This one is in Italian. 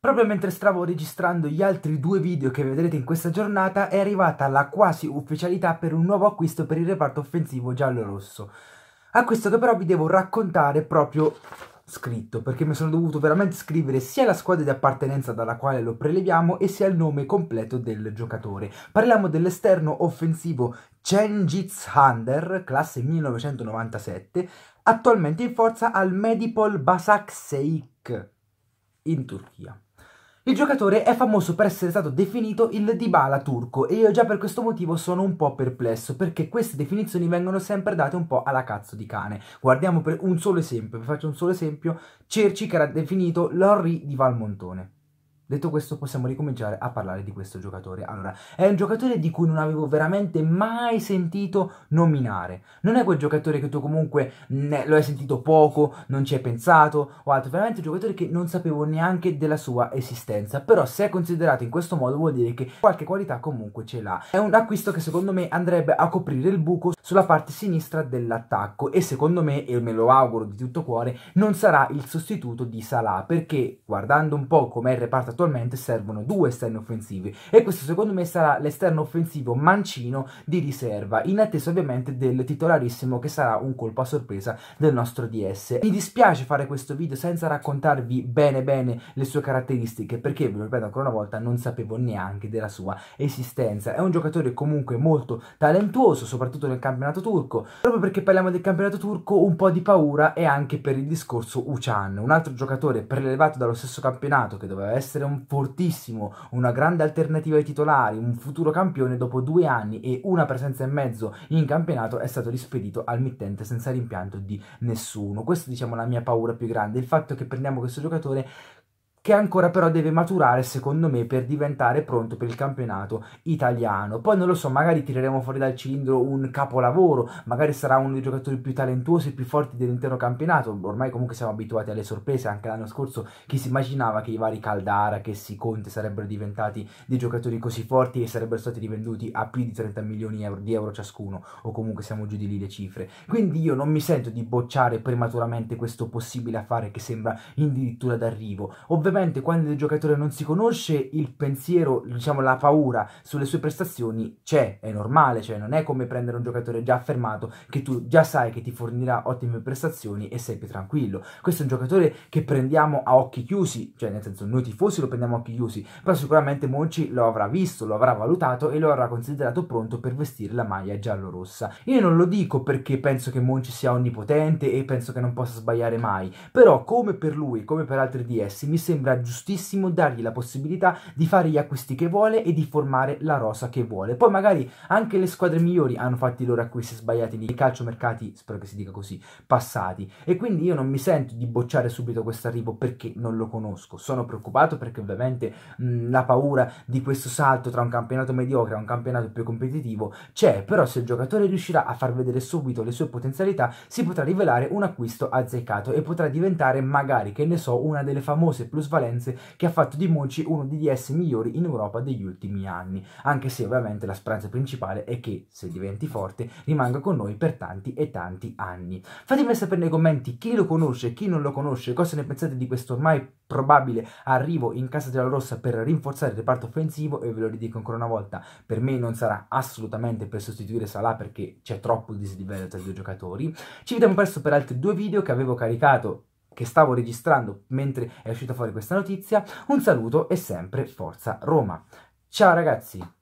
Proprio mentre stavo registrando gli altri due video che vedrete in questa giornata è arrivata la quasi ufficialità per un nuovo acquisto per il reparto offensivo giallo-rosso. Acquisto che però vi devo raccontare proprio scritto perché mi sono dovuto veramente scrivere sia la squadra di appartenenza dalla quale lo preleviamo e sia il nome completo del giocatore. Parliamo dell'esterno offensivo Cengiz Hander, classe 1997, attualmente in forza al Medipol Basakseik in Turchia. Il giocatore è famoso per essere stato definito il Dybala turco e io già per questo motivo sono un po' perplesso perché queste definizioni vengono sempre date un po' alla cazzo di cane. Guardiamo per un solo esempio, vi faccio un solo esempio, Cerci che era definito l'Henri di Valmontone. Detto questo, possiamo ricominciare a parlare di questo giocatore. Allora, è un giocatore di cui non avevo veramente mai sentito nominare. Non è quel giocatore che tu comunque ne, mm, lo hai sentito poco, non ci hai pensato o altro. Veramente un giocatore che non sapevo neanche della sua esistenza. Però se è considerato in questo modo vuol dire che qualche qualità comunque ce l'ha. È un acquisto che secondo me andrebbe a coprire il buco sulla parte sinistra dell'attacco e secondo me, e me lo auguro di tutto cuore, non sarà il sostituto di Salah perché guardando un po' com'è il reparto attualmente servono due esterni offensivi e questo secondo me sarà l'esterno offensivo mancino di riserva, in attesa ovviamente del titolarissimo che sarà un colpo a sorpresa del nostro DS. Mi dispiace fare questo video senza raccontarvi bene bene le sue caratteristiche perché, vi ripeto ancora una volta, non sapevo neanche della sua esistenza. È un giocatore comunque molto talentuoso, soprattutto nel campionato turco, proprio perché parliamo del campionato turco un po' di paura e anche per il discorso Uchan, un altro giocatore prelevato dallo stesso campionato che doveva essere un fortissimo, una grande alternativa ai titolari, un futuro campione dopo due anni e una presenza e mezzo in campionato è stato rispedito al mittente senza rimpianto di nessuno. Questa diciamo la mia paura più grande, il fatto che prendiamo questo giocatore che ancora però deve maturare secondo me per diventare pronto per il campionato italiano. Poi non lo so, magari tireremo fuori dal cilindro un capolavoro, magari sarà uno dei giocatori più talentuosi e più forti dell'intero campionato. Ormai comunque siamo abituati alle sorprese, anche l'anno scorso chi si immaginava che i vari Caldara, che si Conte sarebbero diventati dei giocatori così forti e sarebbero stati rivenduti a più di 30 milioni di euro ciascuno, o comunque siamo giù di lì le cifre. Quindi io non mi sento di bocciare prematuramente questo possibile affare che sembra addirittura d'arrivo, ovvero ovviamente quando il giocatore non si conosce il pensiero, diciamo la paura sulle sue prestazioni c'è, è normale, cioè non è come prendere un giocatore già affermato che tu già sai che ti fornirà ottime prestazioni e sei più tranquillo. Questo è un giocatore che prendiamo a occhi chiusi, cioè nel senso noi tifosi lo prendiamo a occhi chiusi, però sicuramente Monci lo avrà visto, lo avrà valutato e lo avrà considerato pronto per vestire la maglia giallo-rossa. Io non lo dico perché penso che Monci sia onnipotente e penso che non possa sbagliare mai, però come per lui, come per altri DS, mi sembra sembra giustissimo dargli la possibilità di fare gli acquisti che vuole e di formare la rosa che vuole. Poi magari anche le squadre migliori hanno fatto i loro acquisti sbagliati nei calciomercati, spero che si dica così, passati. E quindi io non mi sento di bocciare subito questo arrivo perché non lo conosco. Sono preoccupato perché ovviamente mh, la paura di questo salto tra un campionato mediocre a un campionato più competitivo c'è, però se il giocatore riuscirà a far vedere subito le sue potenzialità si potrà rivelare un acquisto azzeccato e potrà diventare magari, che ne so, una delle famose plus svalenze che ha fatto di Mochi uno dei DS migliori in Europa degli ultimi anni, anche se ovviamente la speranza principale è che, se diventi forte, rimanga con noi per tanti e tanti anni. Fatemi sapere nei commenti chi lo conosce, e chi non lo conosce, cosa ne pensate di questo ormai probabile arrivo in casa della rossa per rinforzare il reparto offensivo e ve lo ridico ancora una volta, per me non sarà assolutamente per sostituire Salah perché c'è troppo dislivello tra i due giocatori. Ci vediamo presto per altri due video che avevo caricato che stavo registrando mentre è uscita fuori questa notizia. Un saluto e sempre forza Roma. Ciao ragazzi!